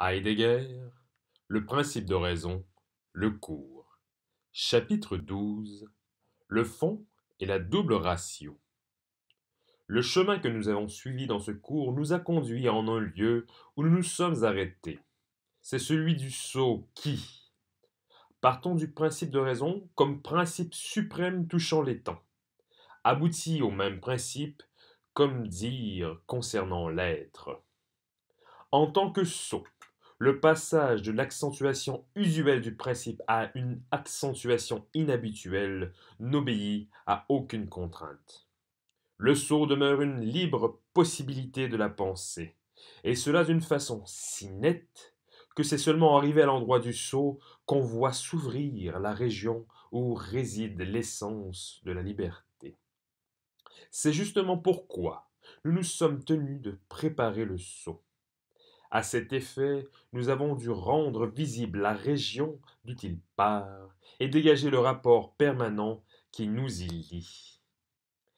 Heidegger, le principe de raison, le cours. Chapitre 12 Le fond et la double ratio. Le chemin que nous avons suivi dans ce cours nous a conduit en un lieu où nous nous sommes arrêtés. C'est celui du saut qui. Partons du principe de raison comme principe suprême touchant les temps. Aboutit au même principe comme dire concernant l'être. En tant que sceau, le passage de l'accentuation usuelle du principe à une accentuation inhabituelle n'obéit à aucune contrainte. Le sceau demeure une libre possibilité de la pensée, et cela d'une façon si nette que c'est seulement arrivé à l'endroit du sceau qu'on voit s'ouvrir la région où réside l'essence de la liberté. C'est justement pourquoi nous nous sommes tenus de préparer le sceau. À cet effet, nous avons dû rendre visible la région d'où il part et dégager le rapport permanent qui nous y lie.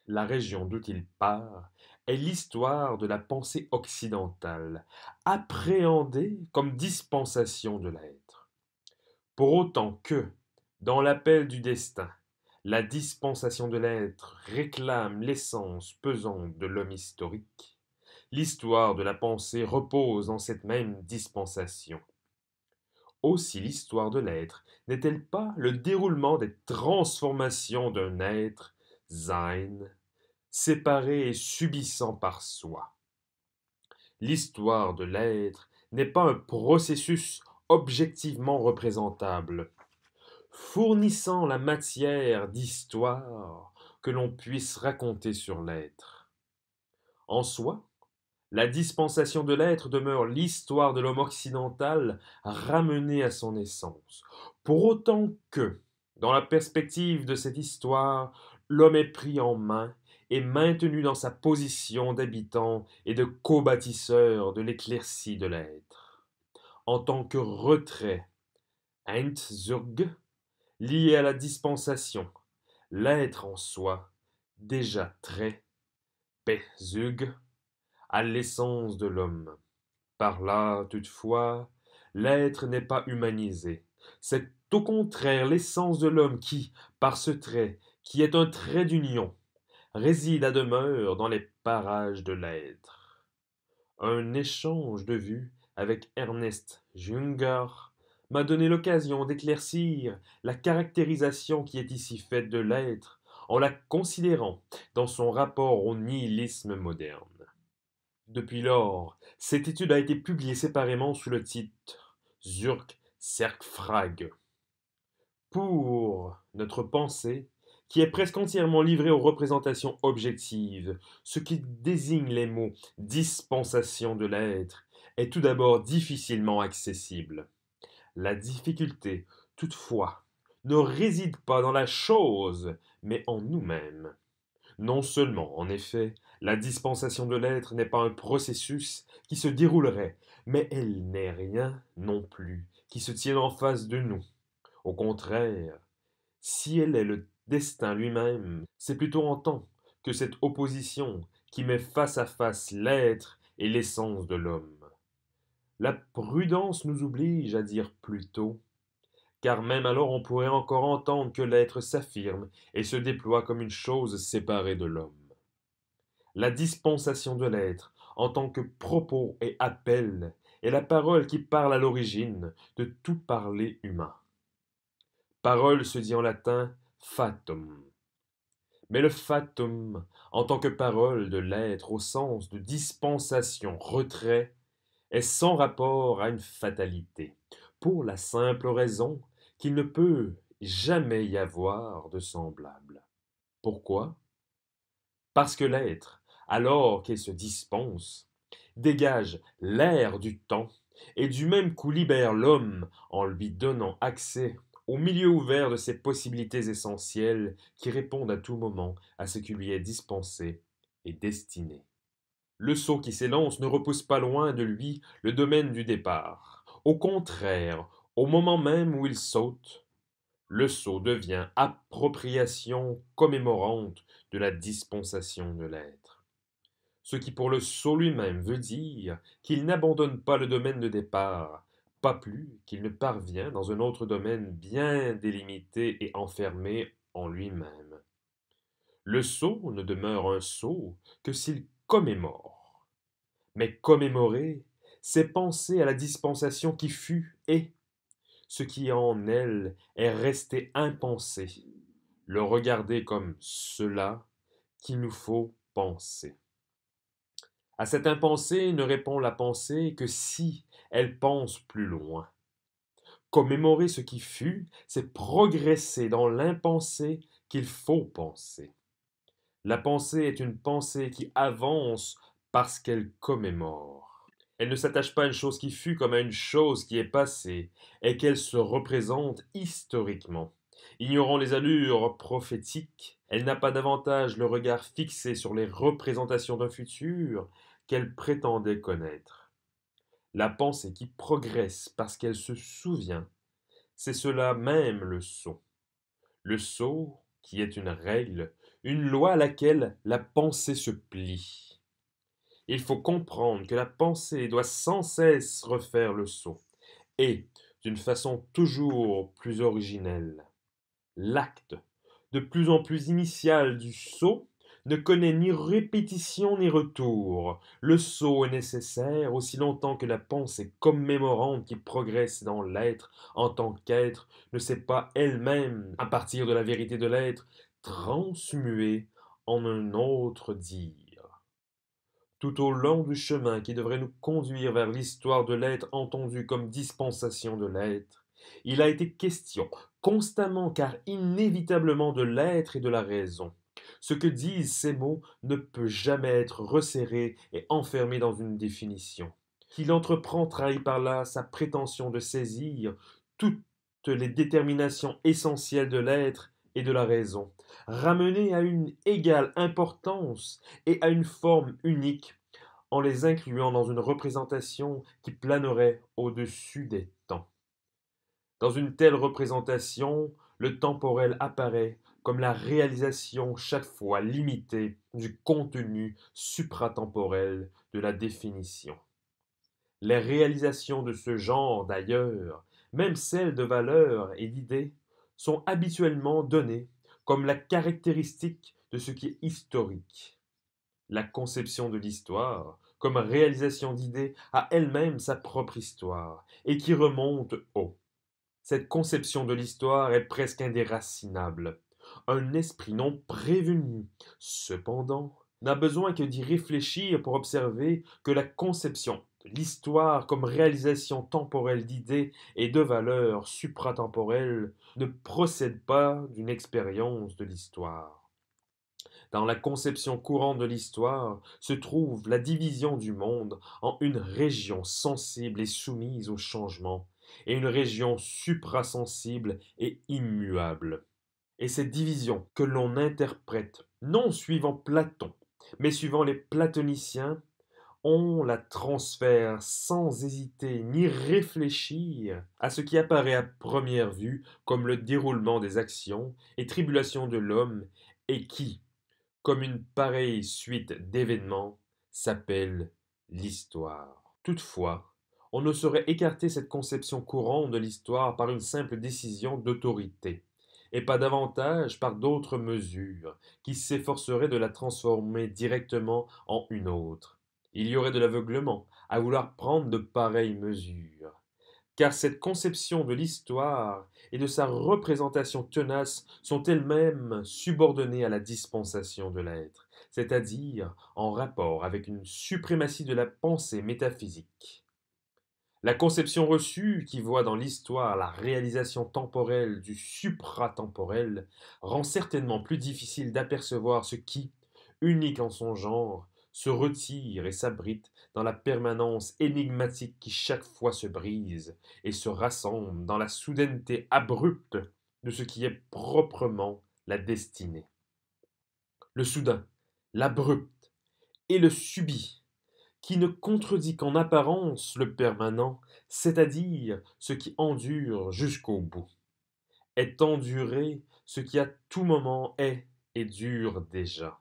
La région d'où il part est l'histoire de la pensée occidentale, appréhendée comme dispensation de l'être. Pour autant que, dans l'appel du destin, la dispensation de l'être réclame l'essence pesante de l'homme historique, l'histoire de la pensée repose en cette même dispensation. Aussi l'histoire de l'être n'est-elle pas le déroulement des transformations d'un être, sein, séparé et subissant par soi. L'histoire de l'être n'est pas un processus objectivement représentable, fournissant la matière d'histoire que l'on puisse raconter sur l'être. En soi, la dispensation de l'être demeure l'histoire de l'homme occidental ramenée à son essence. Pour autant que, dans la perspective de cette histoire, l'homme est pris en main et maintenu dans sa position d'habitant et de co-bâtisseur de l'éclaircie de l'être. En tant que retrait, entzug lié à la dispensation, l'être en soi, déjà très, Bezug, à l'essence de l'homme. Par là, toutefois, l'être n'est pas humanisé. C'est au contraire l'essence de l'homme qui, par ce trait, qui est un trait d'union, réside à demeure dans les parages de l'être. Un échange de vues avec Ernest Junger m'a donné l'occasion d'éclaircir la caractérisation qui est ici faite de l'être en la considérant dans son rapport au nihilisme moderne. Depuis lors, cette étude a été publiée séparément sous le titre Zurk Frag. Pour notre pensée, qui est presque entièrement livrée aux représentations objectives, ce qui désigne les mots dispensation de l'être, est tout d'abord difficilement accessible. La difficulté, toutefois, ne réside pas dans la chose, mais en nous-mêmes. Non seulement, en effet, la dispensation de l'être n'est pas un processus qui se déroulerait, mais elle n'est rien non plus qui se tienne en face de nous. Au contraire, si elle est le destin lui-même, c'est plutôt en tant que cette opposition qui met face à face l'être et l'essence de l'homme. La prudence nous oblige à dire plutôt, car même alors on pourrait encore entendre que l'être s'affirme et se déploie comme une chose séparée de l'homme la dispensation de l'être en tant que propos et appel est la parole qui parle à l'origine de tout parler humain. Parole se dit en latin fatum. Mais le fatum, en tant que parole de l'être au sens de dispensation, retrait, est sans rapport à une fatalité, pour la simple raison qu'il ne peut jamais y avoir de semblable. Pourquoi Parce que l'être, alors qu'il se dispense, dégage l'air du temps et du même coup libère l'homme en lui donnant accès au milieu ouvert de ses possibilités essentielles qui répondent à tout moment à ce qui lui est dispensé et destiné. Le saut qui s'élance ne repousse pas loin de lui le domaine du départ. Au contraire, au moment même où il saute, le saut devient appropriation commémorante de la dispensation de l'être ce qui pour le sot lui-même veut dire qu'il n'abandonne pas le domaine de départ, pas plus qu'il ne parvient dans un autre domaine bien délimité et enfermé en lui-même. Le sceau ne demeure un sceau que s'il commémore. Mais commémorer, c'est penser à la dispensation qui fut et ce qui en elle est resté impensé, le regarder comme cela qu'il nous faut penser. À cette impensée ne répond la pensée que si elle pense plus loin. Commémorer ce qui fut, c'est progresser dans l'impensé qu'il faut penser. La pensée est une pensée qui avance parce qu'elle commémore. Elle ne s'attache pas à une chose qui fut comme à une chose qui est passée, et qu'elle se représente historiquement. Ignorant les allures prophétiques, elle n'a pas davantage le regard fixé sur les représentations d'un futur, qu'elle prétendait connaître. La pensée qui progresse parce qu'elle se souvient, c'est cela même le saut Le saut qui est une règle, une loi à laquelle la pensée se plie. Il faut comprendre que la pensée doit sans cesse refaire le saut, et d'une façon toujours plus originelle. L'acte, de plus en plus initial du saut, ne connaît ni répétition ni retour. Le saut est nécessaire aussi longtemps que la pensée commémorante qui progresse dans l'être en tant qu'être ne s'est pas elle-même, à partir de la vérité de l'être, transmuée en un autre dire. Tout au long du chemin qui devrait nous conduire vers l'histoire de l'être entendue comme dispensation de l'être, il a été question constamment car inévitablement de l'être et de la raison. Ce que disent ces mots ne peut jamais être resserré et enfermé dans une définition. Qu'il entreprend trahit par là sa prétention de saisir toutes les déterminations essentielles de l'être et de la raison, ramenées à une égale importance et à une forme unique, en les incluant dans une représentation qui planerait au-dessus des temps. Dans une telle représentation, le temporel apparaît comme la réalisation chaque fois limitée du contenu supratemporel de la définition. Les réalisations de ce genre, d'ailleurs, même celles de valeur et d'idées, sont habituellement données comme la caractéristique de ce qui est historique. La conception de l'histoire, comme réalisation d'idées, a elle-même sa propre histoire, et qui remonte haut. Cette conception de l'histoire est presque indéracinable, un esprit non prévenu, cependant, n'a besoin que d'y réfléchir pour observer que la conception de l'histoire comme réalisation temporelle d'idées et de valeurs supratemporelles ne procède pas d'une expérience de l'histoire. Dans la conception courante de l'histoire se trouve la division du monde en une région sensible et soumise au changement, et une région suprasensible et immuable et cette division que l'on interprète, non suivant Platon, mais suivant les platoniciens, on la transfère sans hésiter ni réfléchir à ce qui apparaît à première vue comme le déroulement des actions et tribulations de l'homme et qui, comme une pareille suite d'événements, s'appelle l'histoire. Toutefois, on ne saurait écarter cette conception courante de l'histoire par une simple décision d'autorité et pas davantage par d'autres mesures, qui s'efforceraient de la transformer directement en une autre. Il y aurait de l'aveuglement à vouloir prendre de pareilles mesures car cette conception de l'histoire et de sa représentation tenace sont elles-mêmes subordonnées à la dispensation de l'être, c'est-à-dire en rapport avec une suprématie de la pensée métaphysique. La conception reçue, qui voit dans l'histoire la réalisation temporelle du supratemporel, rend certainement plus difficile d'apercevoir ce qui, unique en son genre, se retire et s'abrite dans la permanence énigmatique qui chaque fois se brise et se rassemble dans la soudaineté abrupte de ce qui est proprement la destinée. Le soudain, l'abrupt et le subit qui ne contredit qu'en apparence le permanent, c'est-à-dire ce qui endure jusqu'au bout. Est enduré ce qui à tout moment est et dure déjà.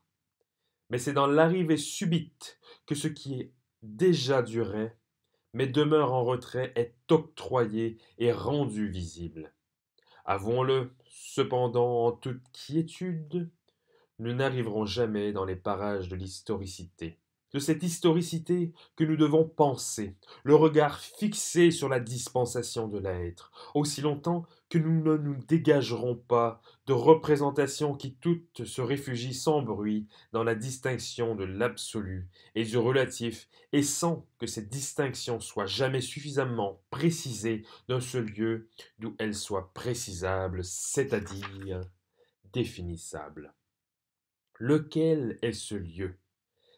Mais c'est dans l'arrivée subite que ce qui est déjà duré, mais demeure en retrait, est octroyé et rendu visible. avons le cependant, en toute quiétude, nous n'arriverons jamais dans les parages de l'historicité de cette historicité que nous devons penser, le regard fixé sur la dispensation de l'être, aussi longtemps que nous ne nous dégagerons pas de représentations qui toutes se réfugient sans bruit dans la distinction de l'absolu et du relatif, et sans que cette distinction soit jamais suffisamment précisée dans ce lieu d'où elle soit précisable, c'est-à-dire définissable. Lequel est ce lieu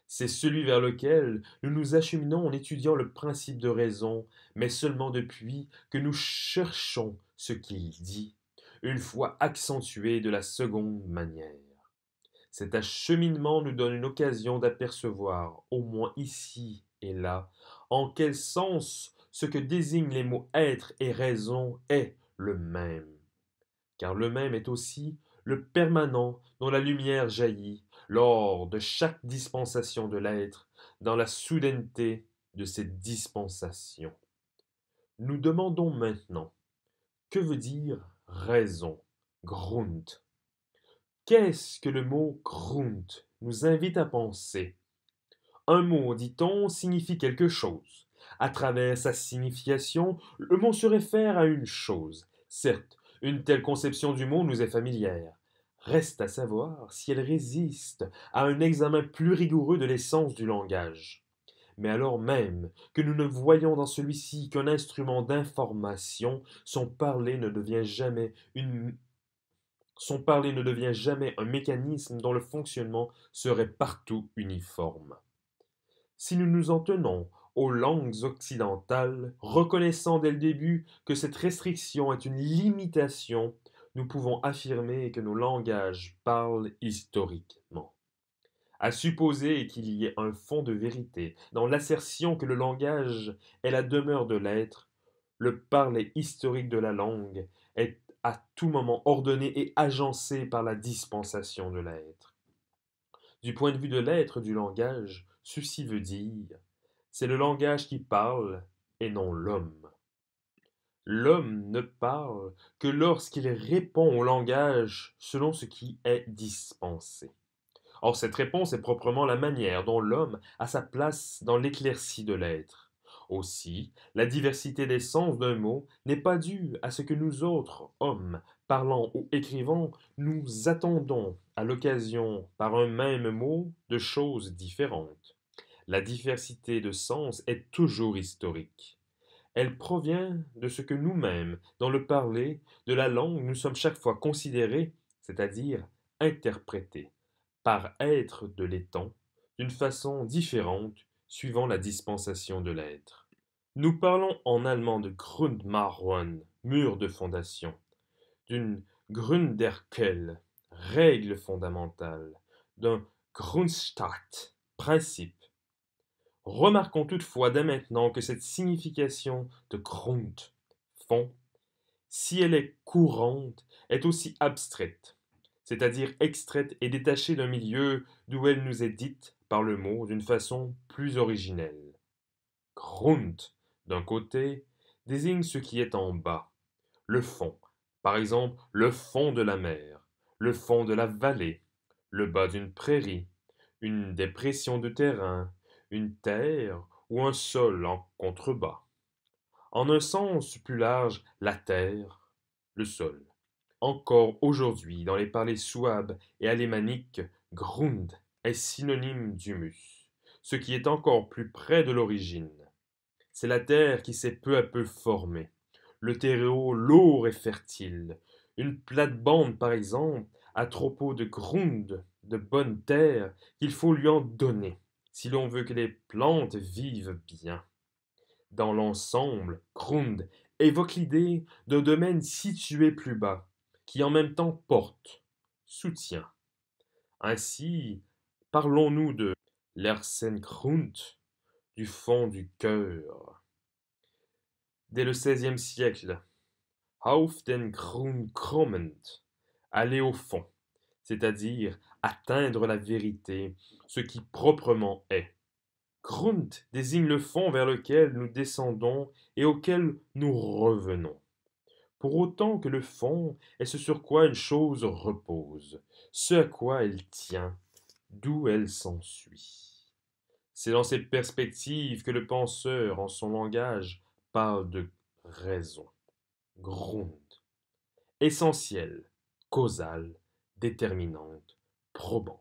c'est celui vers lequel nous nous acheminons en étudiant le principe de raison, mais seulement depuis que nous cherchons ce qu'il dit, une fois accentué de la seconde manière. Cet acheminement nous donne une occasion d'apercevoir, au moins ici et là, en quel sens ce que désignent les mots être et raison est le même. Car le même est aussi le permanent dont la lumière jaillit lors de chaque dispensation de l'être, dans la soudaineté de cette dispensations. Nous demandons maintenant, que veut dire raison, Grund Qu'est-ce que le mot grunt nous invite à penser Un mot, dit-on, signifie quelque chose. À travers sa signification, le mot se réfère à une chose. Certes, une telle conception du mot nous est familière. Reste à savoir si elle résiste à un examen plus rigoureux de l'essence du langage. Mais alors même que nous ne voyons dans celui-ci qu'un instrument d'information, son parler ne devient jamais une son parler ne devient jamais un mécanisme dont le fonctionnement serait partout uniforme. Si nous nous en tenons aux langues occidentales, reconnaissant dès le début que cette restriction est une limitation nous pouvons affirmer que nos langages parlent historiquement. À supposer qu'il y ait un fond de vérité dans l'assertion que le langage est la demeure de l'être, le parler historique de la langue est à tout moment ordonné et agencé par la dispensation de l'être. Du point de vue de l'être du langage, ceci veut dire c'est le langage qui parle et non l'homme. L'homme ne parle que lorsqu'il répond au langage selon ce qui est dispensé. Or, cette réponse est proprement la manière dont l'homme a sa place dans l'éclaircie de l'être. Aussi, la diversité des sens d'un mot n'est pas due à ce que nous autres, hommes, parlant ou écrivant, nous attendons à l'occasion, par un même mot, de choses différentes. La diversité de sens est toujours historique. Elle provient de ce que nous-mêmes, dans le parler, de la langue, nous sommes chaque fois considérés, c'est-à-dire interprétés, par être de l'étang, d'une façon différente suivant la dispensation de l'être. Nous parlons en allemand de Grundmarwan, mur de fondation, d'une Grunderkel, règle fondamentale, d'un Grundstadt, principe, Remarquons toutefois dès maintenant que cette signification de Grund, fond, si elle est courante, est aussi abstraite, c'est-à-dire extraite et détachée d'un milieu d'où elle nous est dite par le mot d'une façon plus originelle. Grund, d'un côté, désigne ce qui est en bas, le fond, par exemple le fond de la mer, le fond de la vallée, le bas d'une prairie, une dépression de terrain, une terre ou un sol en contrebas. En un sens plus large, la terre, le sol. Encore aujourd'hui, dans les parlers souabes et alémaniques, Grund est synonyme d'humus, ce qui est encore plus près de l'origine. C'est la terre qui s'est peu à peu formée, le terreau lourd et fertile. Une plate-bande, par exemple, à trop de Grund, de bonne terre, qu'il faut lui en donner si l'on veut que les plantes vivent bien. Dans l'ensemble, Grund évoque l'idée d'un domaine situé plus bas, qui en même temps porte, soutient. Ainsi, parlons-nous de l'Ersengrund, du fond du cœur. Dès le XVIe siècle, auf den Grund aller au fond, c'est-à-dire atteindre la vérité, ce qui proprement est. Grund désigne le fond vers lequel nous descendons et auquel nous revenons. Pour autant que le fond est ce sur quoi une chose repose, ce à quoi elle tient, d'où elle s'ensuit. C'est dans cette perspective que le penseur, en son langage, parle de raison, Grund. essentielle, causale, déterminante, probante.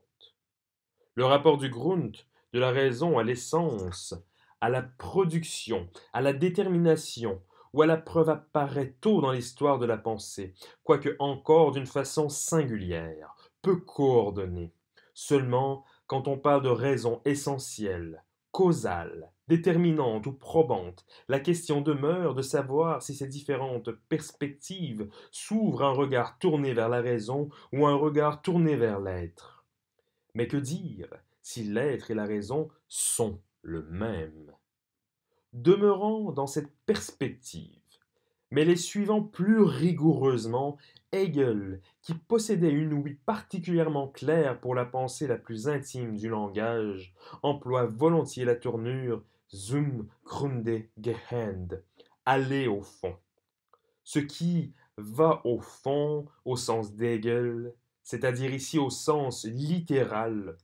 Le rapport du Grund de la raison à l'essence, à la production, à la détermination, ou à la preuve apparaît tôt dans l'histoire de la pensée, quoique encore d'une façon singulière, peu coordonnée. Seulement, quand on parle de raison essentielle, causale, déterminante ou probante, la question demeure de savoir si ces différentes perspectives s'ouvrent un regard tourné vers la raison ou un regard tourné vers l'être. Mais que dire si l'être et la raison sont le même Demeurant dans cette perspective, mais les suivant plus rigoureusement, Hegel, qui possédait une ouïe particulièrement claire pour la pensée la plus intime du langage, emploie volontiers la tournure zum Grunde gehend, aller au fond. Ce qui va au fond au sens d'Hegel, c'est-à-dire ici au sens littéral,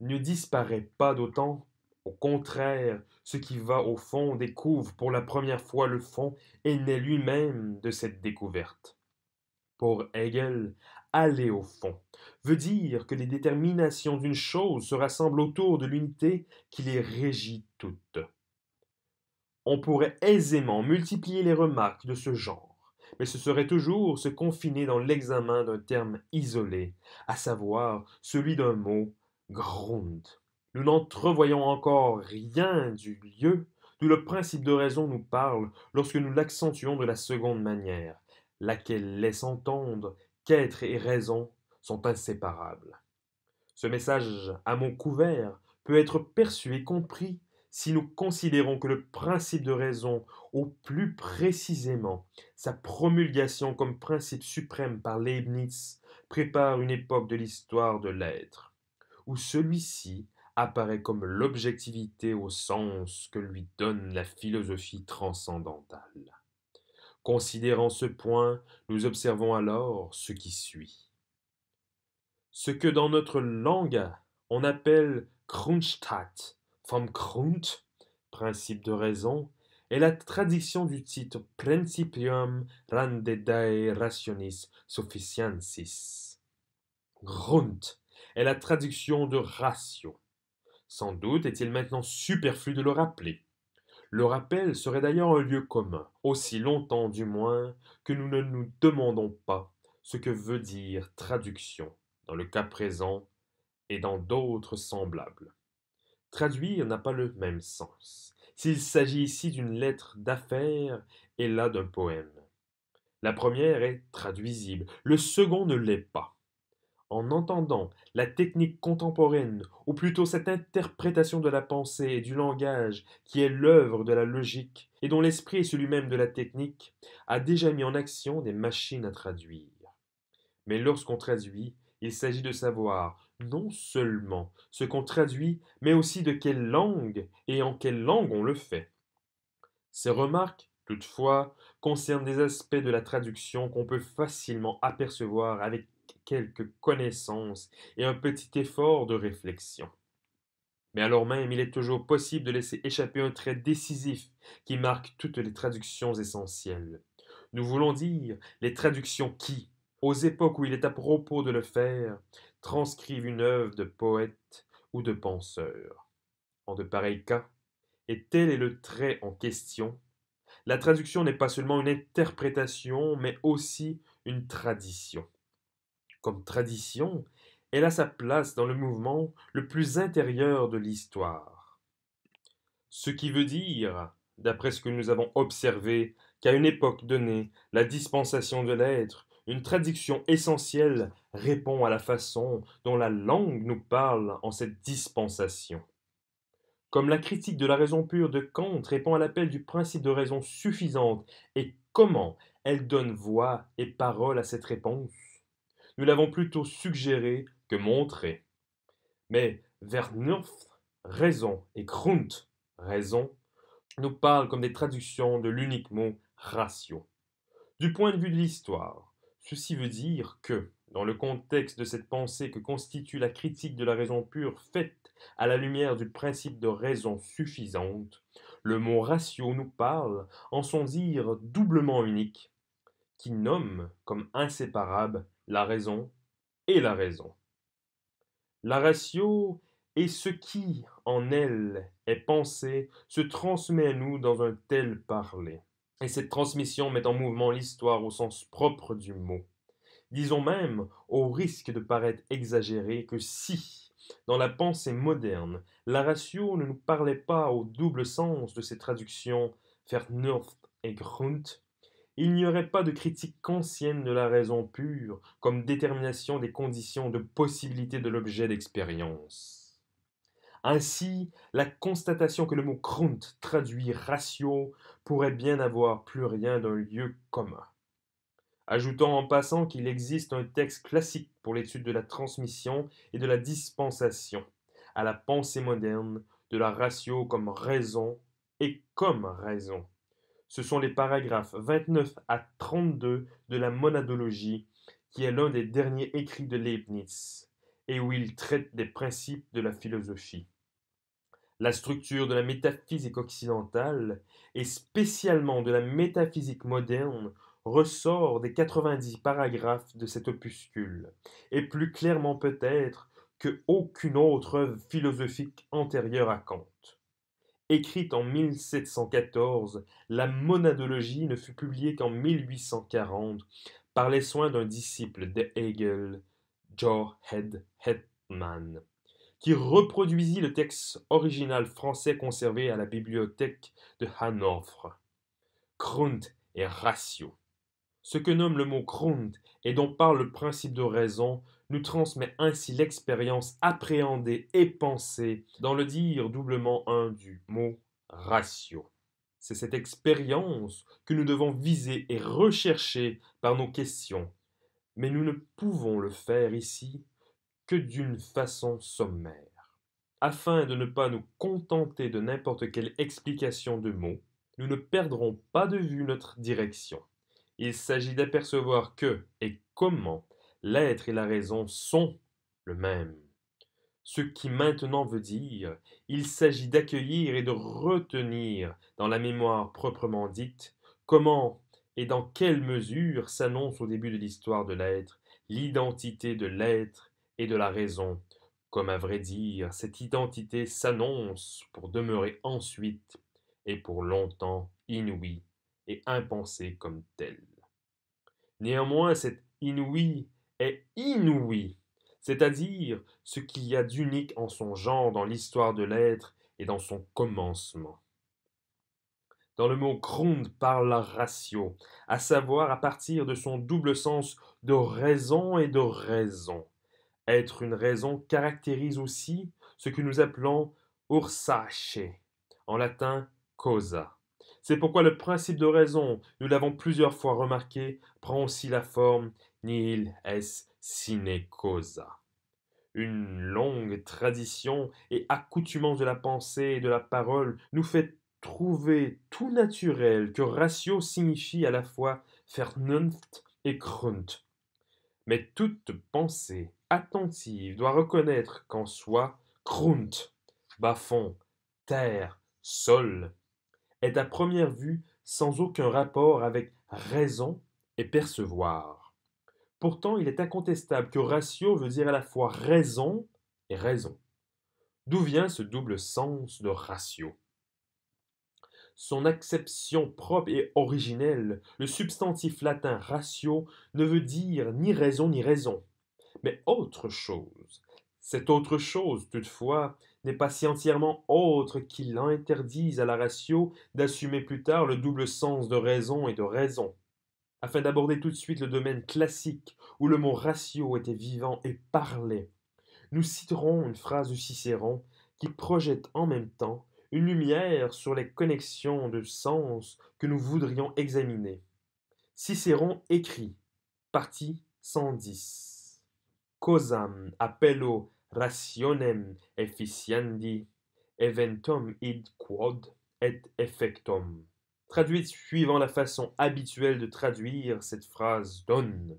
ne disparaît pas d'autant au contraire, ce qui va au fond découvre pour la première fois le fond et naît lui-même de cette découverte. Pour Hegel, aller au fond veut dire que les déterminations d'une chose se rassemblent autour de l'unité qui les régit toutes. On pourrait aisément multiplier les remarques de ce genre, mais ce serait toujours se confiner dans l'examen d'un terme isolé, à savoir celui d'un mot gronde. Nous n'entrevoyons encore rien du lieu, d'où le principe de raison nous parle lorsque nous l'accentuons de la seconde manière, laquelle laisse entendre qu'être et raison sont inséparables. Ce message à mon couvert peut être perçu et compris si nous considérons que le principe de raison, ou plus précisément sa promulgation comme principe suprême par Leibniz, prépare une époque de l'histoire de l'être, où celui-ci apparaît comme l'objectivité au sens que lui donne la philosophie transcendantale. Considérant ce point, nous observons alors ce qui suit. Ce que dans notre langue on appelle Grundstatt »« vom Grund, principe de raison, est la traduction du titre Principium Rande Rationis Sufficiensis. Grund est la traduction de ratio. Sans doute est-il maintenant superflu de le rappeler. Le rappel serait d'ailleurs un lieu commun, aussi longtemps du moins que nous ne nous demandons pas ce que veut dire traduction dans le cas présent et dans d'autres semblables. Traduire n'a pas le même sens. S'il s'agit ici d'une lettre d'affaires et là d'un poème. La première est traduisible, le second ne l'est pas en entendant la technique contemporaine, ou plutôt cette interprétation de la pensée et du langage qui est l'œuvre de la logique et dont l'esprit est celui même de la technique, a déjà mis en action des machines à traduire. Mais lorsqu'on traduit, il s'agit de savoir non seulement ce qu'on traduit, mais aussi de quelle langue et en quelle langue on le fait. Ces remarques, toutefois, concernent des aspects de la traduction qu'on peut facilement apercevoir avec quelques connaissances et un petit effort de réflexion. Mais alors même, il est toujours possible de laisser échapper un trait décisif qui marque toutes les traductions essentielles. Nous voulons dire les traductions qui, aux époques où il est à propos de le faire, transcrivent une œuvre de poète ou de penseur. En de pareils cas, et tel est le trait en question, la traduction n'est pas seulement une interprétation, mais aussi une tradition comme tradition, elle a sa place dans le mouvement le plus intérieur de l'histoire. Ce qui veut dire, d'après ce que nous avons observé, qu'à une époque donnée, la dispensation de l'être, une traduction essentielle, répond à la façon dont la langue nous parle en cette dispensation. Comme la critique de la raison pure de Kant répond à l'appel du principe de raison suffisante, et comment elle donne voix et parole à cette réponse nous l'avons plutôt suggéré que montré. Mais Vernunft, raison, et Grund, raison, nous parlent comme des traductions de l'unique mot ratio. Du point de vue de l'histoire, ceci veut dire que, dans le contexte de cette pensée que constitue la critique de la raison pure faite à la lumière du principe de raison suffisante, le mot ratio nous parle en son dire doublement unique, qui nomme comme inséparable la raison et la raison. La ratio est ce qui en elle est pensé se transmet à nous dans un tel parler. Et cette transmission met en mouvement l'histoire au sens propre du mot. Disons même, au risque de paraître exagéré, que si, dans la pensée moderne, la ratio ne nous parlait pas au double sens de ses traductions Vernunft et Grund, il n'y aurait pas de critique ancienne de la raison pure comme détermination des conditions de possibilité de l'objet d'expérience. Ainsi, la constatation que le mot Krunt traduit ratio pourrait bien avoir plus rien d'un lieu commun. Ajoutons en passant qu'il existe un texte classique pour l'étude de la transmission et de la dispensation à la pensée moderne de la ratio comme raison et comme raison ce sont les paragraphes 29 à 32 de la monadologie, qui est l'un des derniers écrits de Leibniz, et où il traite des principes de la philosophie. La structure de la métaphysique occidentale, et spécialement de la métaphysique moderne, ressort des 90 paragraphes de cet opuscule, et plus clairement peut-être que aucune autre œuvre philosophique antérieure à Kant. Écrite en 1714, la monadologie ne fut publiée qu'en 1840 par les soins d'un disciple de Hegel, Jorhed Hetman, qui reproduisit le texte original français conservé à la bibliothèque de Hanovre. Grund et ratio. Ce que nomme le mot Grund et dont parle le principe de raison nous transmet ainsi l'expérience appréhendée et pensée dans le dire doublement un du mot ratio. C'est cette expérience que nous devons viser et rechercher par nos questions, mais nous ne pouvons le faire ici que d'une façon sommaire. Afin de ne pas nous contenter de n'importe quelle explication de mots, nous ne perdrons pas de vue notre direction. Il s'agit d'apercevoir que et comment l'être et la raison sont le même. Ce qui maintenant veut dire, il s'agit d'accueillir et de retenir dans la mémoire proprement dite comment et dans quelle mesure s'annonce au début de l'histoire de l'être l'identité de l'être et de la raison, comme à vrai dire cette identité s'annonce pour demeurer ensuite et pour longtemps inouïe et impensée comme telle. Néanmoins, cette inouïe est inouï, c'est-à-dire ce qu'il y a d'unique en son genre dans l'histoire de l'être et dans son commencement. Dans le mot gronde par la ratio, à savoir à partir de son double sens de raison et de raison. Être une raison caractérise aussi ce que nous appelons ursace, en latin causa. C'est pourquoi le principe de raison, nous l'avons plusieurs fois remarqué, prend aussi la forme nihil es sine causa. Une longue tradition et accoutumance de la pensée et de la parole nous fait trouver tout naturel que ratio signifie à la fois vernunft et krunt. Mais toute pensée attentive doit reconnaître qu'en soi, krunt, bas-fond, terre, sol, est à première vue sans aucun rapport avec raison et percevoir. Pourtant, il est incontestable que ratio veut dire à la fois raison et raison. D'où vient ce double sens de ratio Son acception propre et originelle, le substantif latin ratio ne veut dire ni raison ni raison, mais autre chose. Cette autre chose, toutefois, n'est pas si entièrement autre qu'il interdise à la ratio d'assumer plus tard le double sens de raison et de raison. Afin d'aborder tout de suite le domaine classique où le mot ratio était vivant et parlait nous citerons une phrase de Cicéron qui projette en même temps une lumière sur les connexions de sens que nous voudrions examiner. Cicéron écrit, partie 110. Causam appello rationem efficiendi eventum id quod et effectum. Traduite suivant la façon habituelle de traduire, cette phrase donne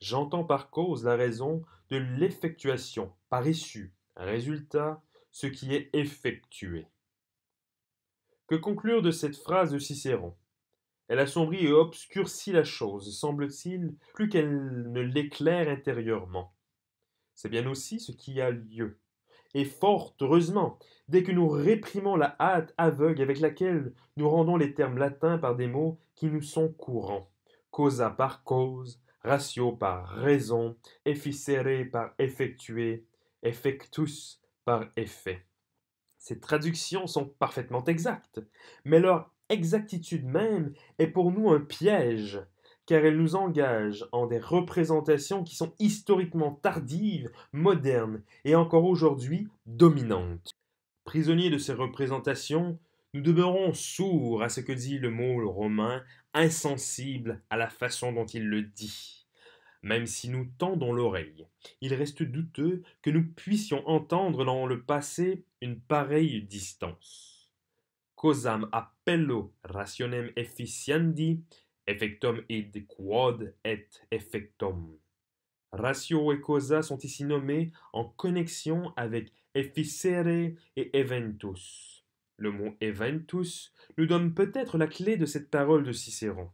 J'entends par cause la raison de l'effectuation, par issue, résultat, ce qui est effectué. Que conclure de cette phrase de Cicéron Elle assombrit et obscurcit la chose, semble-t-il, plus qu'elle ne l'éclaire intérieurement c'est bien aussi ce qui a lieu. Et fort heureusement, dès que nous réprimons la hâte aveugle avec laquelle nous rendons les termes latins par des mots qui nous sont courants, causa par cause, ratio par raison, efficere par effectuer, effectus par effet. Ces traductions sont parfaitement exactes, mais leur exactitude même est pour nous un piège, car elle nous engage en des représentations qui sont historiquement tardives, modernes et encore aujourd'hui dominantes. Prisonniers de ces représentations, nous demeurons sourds à ce que dit le mot romain, insensibles à la façon dont il le dit. Même si nous tendons l'oreille, il reste douteux que nous puissions entendre dans le passé une pareille distance. Cosam appello rationem efficiendi Effectum id quod et effectum. Ratio et causa sont ici nommés en connexion avec efficere et eventus. Le mot eventus nous donne peut-être la clé de cette parole de Cicéron,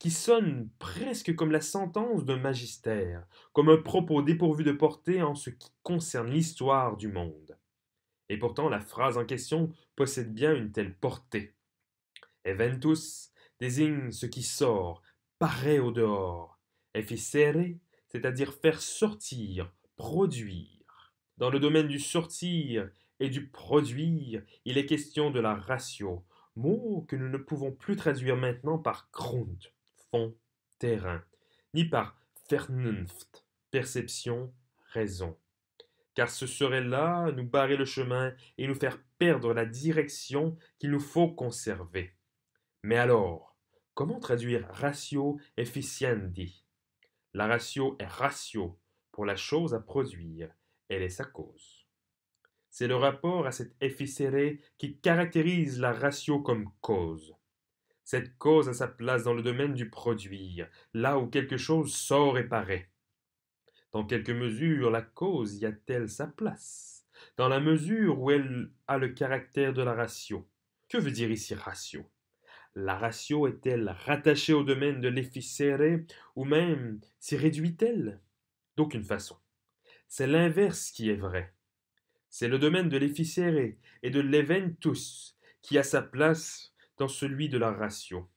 qui sonne presque comme la sentence d'un magistère, comme un propos dépourvu de portée en ce qui concerne l'histoire du monde. Et pourtant, la phrase en question possède bien une telle portée. Eventus désigne ce qui sort, paraît au dehors. Efficere, c'est-à-dire faire sortir, produire. Dans le domaine du sortir et du produire, il est question de la ratio, mot que nous ne pouvons plus traduire maintenant par Grund, fond, terrain, ni par Vernunft, perception, raison. Car ce serait là nous barrer le chemin et nous faire perdre la direction qu'il nous faut conserver. Mais alors, comment traduire ratio efficiendi La ratio est ratio pour la chose à produire, elle est sa cause. C'est le rapport à cette efficéré qui caractérise la ratio comme cause. Cette cause a sa place dans le domaine du produire, là où quelque chose sort et paraît. Dans quelque mesure, la cause y a-t-elle sa place Dans la mesure où elle a le caractère de la ratio. Que veut dire ici ratio la ratio est-elle rattachée au domaine de l'efficere ou même s'y réduit-elle D'aucune façon. C'est l'inverse qui est vrai. C'est le domaine de l'efficere et de l'eventus qui a sa place dans celui de la ratio.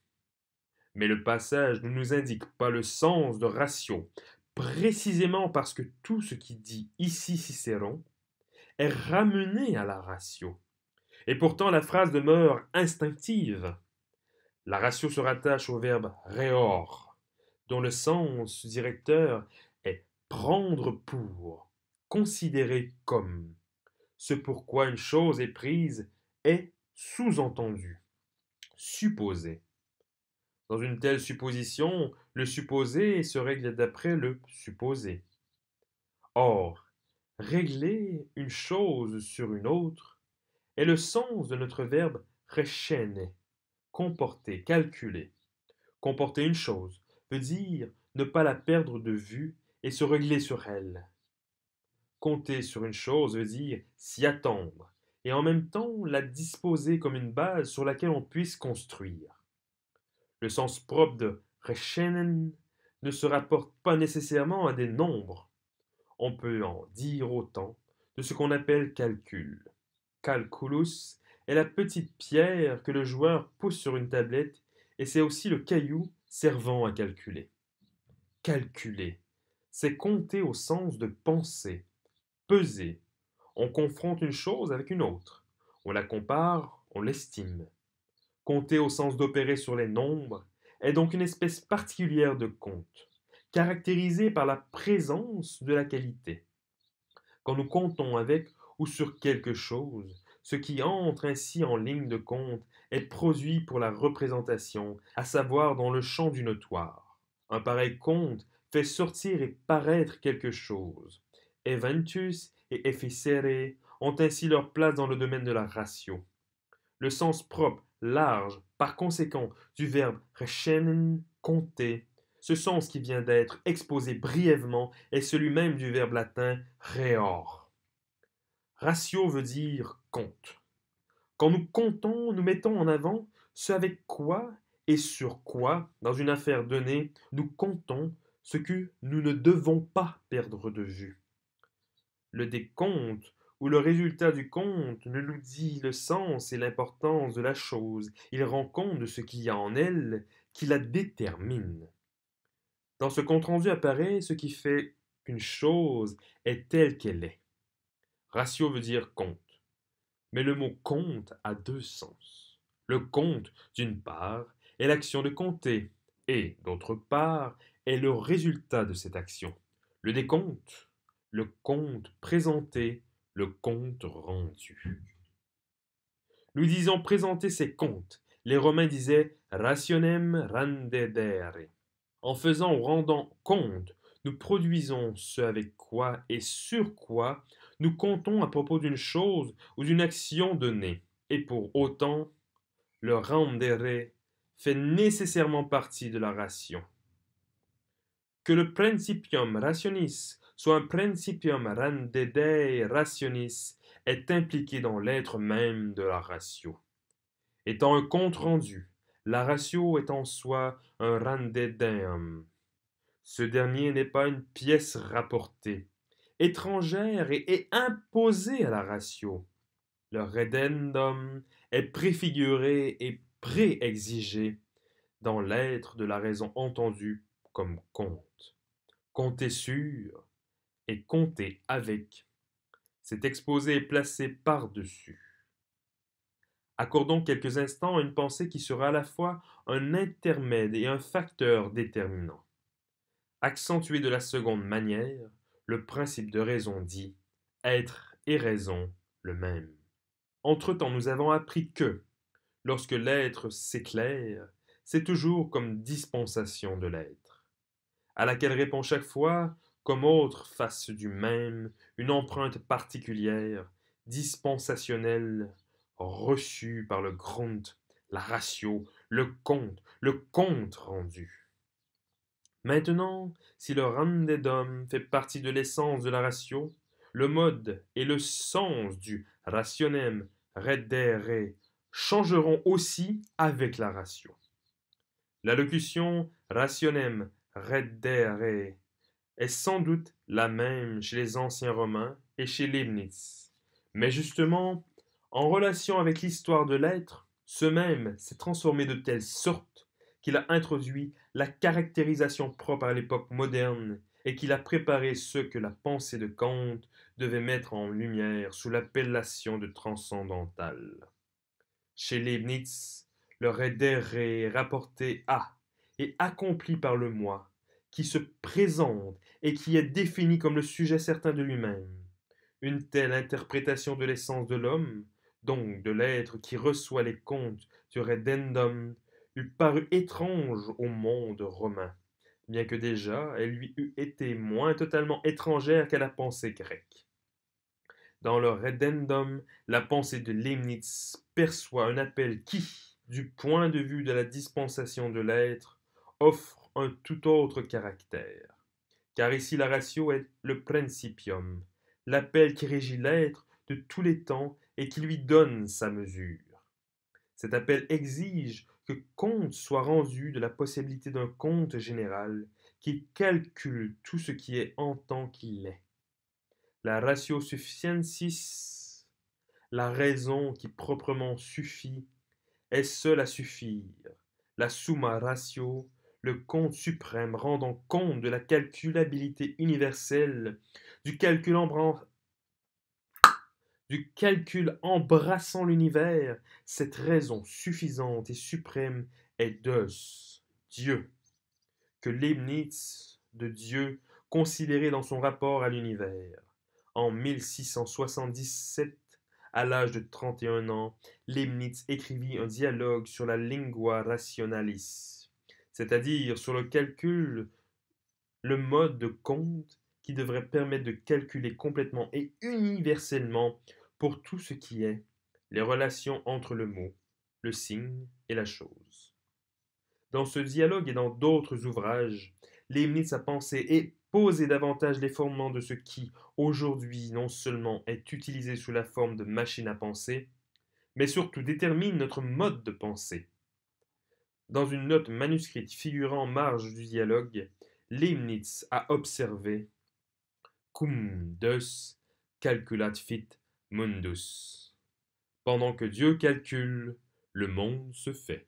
Mais le passage ne nous indique pas le sens de ratio, précisément parce que tout ce qui dit ici Cicéron est ramené à la ratio. Et pourtant la phrase demeure instinctive. La ratio se rattache au verbe réor », dont le sens directeur est prendre pour, considérer comme. Ce pourquoi une chose est prise est sous entendu supposé. Dans une telle supposition, le supposé se règle d'après le supposé. Or, régler une chose sur une autre est le sens de notre verbe rechaîner » comporter, calculer. Comporter une chose veut dire ne pas la perdre de vue et se régler sur elle. Compter sur une chose veut dire s'y attendre et en même temps la disposer comme une base sur laquelle on puisse construire. Le sens propre de rechenen ne se rapporte pas nécessairement à des nombres. On peut en dire autant de ce qu'on appelle calcul. Calculus est la petite pierre que le joueur pousse sur une tablette, et c'est aussi le caillou servant à calculer. Calculer, c'est compter au sens de penser, peser. On confronte une chose avec une autre, on la compare, on l'estime. Compter au sens d'opérer sur les nombres est donc une espèce particulière de compte, caractérisée par la présence de la qualité. Quand nous comptons avec ou sur quelque chose, ce qui entre ainsi en ligne de compte est produit pour la représentation, à savoir dans le champ du notoire. Un pareil compte fait sortir et paraître quelque chose. Eventus et efficere ont ainsi leur place dans le domaine de la ratio. Le sens propre, large, par conséquent, du verbe rechenen, compter, ce sens qui vient d'être exposé brièvement est celui même du verbe latin reor. Ratio veut dire compte. Quand nous comptons, nous mettons en avant ce avec quoi et sur quoi, dans une affaire donnée, nous comptons ce que nous ne devons pas perdre de vue. Le décompte ou le résultat du compte ne nous dit le sens et l'importance de la chose, il rend compte de ce qu'il y a en elle qui la détermine. Dans ce compte-rendu apparaît ce qui fait qu'une chose est telle qu'elle est. Ratio veut dire compte. Mais le mot compte a deux sens. Le compte, d'une part, est l'action de compter, et, d'autre part, est le résultat de cette action. Le décompte, le compte présenté, le compte rendu. Nous disons présenter ses comptes. Les Romains disaient rationem rendedere. En faisant ou rendant compte, nous produisons ce avec quoi et sur quoi nous comptons à propos d'une chose ou d'une action donnée, et pour autant, le rendere fait nécessairement partie de la ration. Que le principium rationis soit un principium randede rationis est impliqué dans l'être même de la ratio. Étant un compte-rendu, la ratio est en soi un randedeum. Ce dernier n'est pas une pièce rapportée, étrangère et imposée à la ratio. Leur redendum est préfiguré et préexigé dans l'être de la raison entendue comme compte. Compter sur et compter avec. Cet exposé est placé par-dessus. Accordons quelques instants à une pensée qui sera à la fois un intermède et un facteur déterminant. accentué de la seconde manière, le principe de raison dit être et raison le même. Entre-temps, nous avons appris que, lorsque l'être s'éclaire, c'est toujours comme dispensation de l'être, à laquelle répond chaque fois, comme autre face du même, une empreinte particulière, dispensationnelle, reçue par le grunt, la ratio, le compte, le compte rendu. Maintenant, si le randedom » fait partie de l'essence de la ratio, le mode et le sens du rationem redere changeront aussi avec la ratio. La locution rationem redere est sans doute la même chez les anciens romains et chez Leibniz. Mais justement, en relation avec l'histoire de l'être, ce même s'est transformé de telle sorte qu'il a introduit la caractérisation propre à l'époque moderne et qu'il a préparé ce que la pensée de Kant devait mettre en lumière sous l'appellation de transcendantal. Chez Leibniz, le rédéré est rapporté à et accompli par le moi, qui se présente et qui est défini comme le sujet certain de lui-même. Une telle interprétation de l'essence de l'homme, donc de l'être qui reçoit les contes du Redendum, eût paru étrange au monde romain, bien que déjà elle lui eût été moins totalement étrangère qu'à la pensée grecque. Dans le Redendum, la pensée de Leibniz perçoit un appel qui, du point de vue de la dispensation de l'être, offre un tout autre caractère. Car ici la ratio est le principium, l'appel qui régit l'être de tous les temps et qui lui donne sa mesure. Cet appel exige que compte soit rendu de la possibilité d'un compte général qui calcule tout ce qui est en tant qu'il est. La ratio sufficiensis, la raison qui proprement suffit, est seule à suffire. La summa ratio, le compte suprême rendant compte de la calculabilité universelle, du calcul du calcul embrassant l'univers, cette raison suffisante et suprême est Deus, Dieu, que Leibniz de Dieu considéré dans son rapport à l'univers. En 1677, à l'âge de 31 ans, Leibniz écrivit un dialogue sur la lingua rationalis, c'est-à-dire sur le calcul, le mode de compte qui devrait permettre de calculer complètement et universellement pour tout ce qui est les relations entre le mot, le signe et la chose. Dans ce dialogue et dans d'autres ouvrages, Leibniz a pensé et posé davantage les fondements de ce qui, aujourd'hui, non seulement est utilisé sous la forme de machine à penser, mais surtout détermine notre mode de penser. Dans une note manuscrite figurant en marge du dialogue, Leibniz a observé Cum deus calculat fit Mundus. Hmm. Pendant que Dieu calcule, le monde se fait.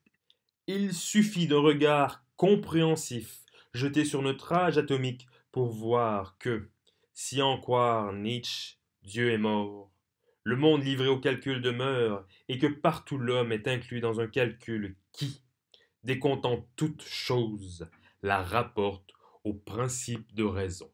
Il suffit d'un regard compréhensif jeté sur notre âge atomique pour voir que, si en croire Nietzsche, Dieu est mort, le monde livré au calcul demeure, et que partout l'homme est inclus dans un calcul qui, décomptant toute chose, la rapporte au principe de raison.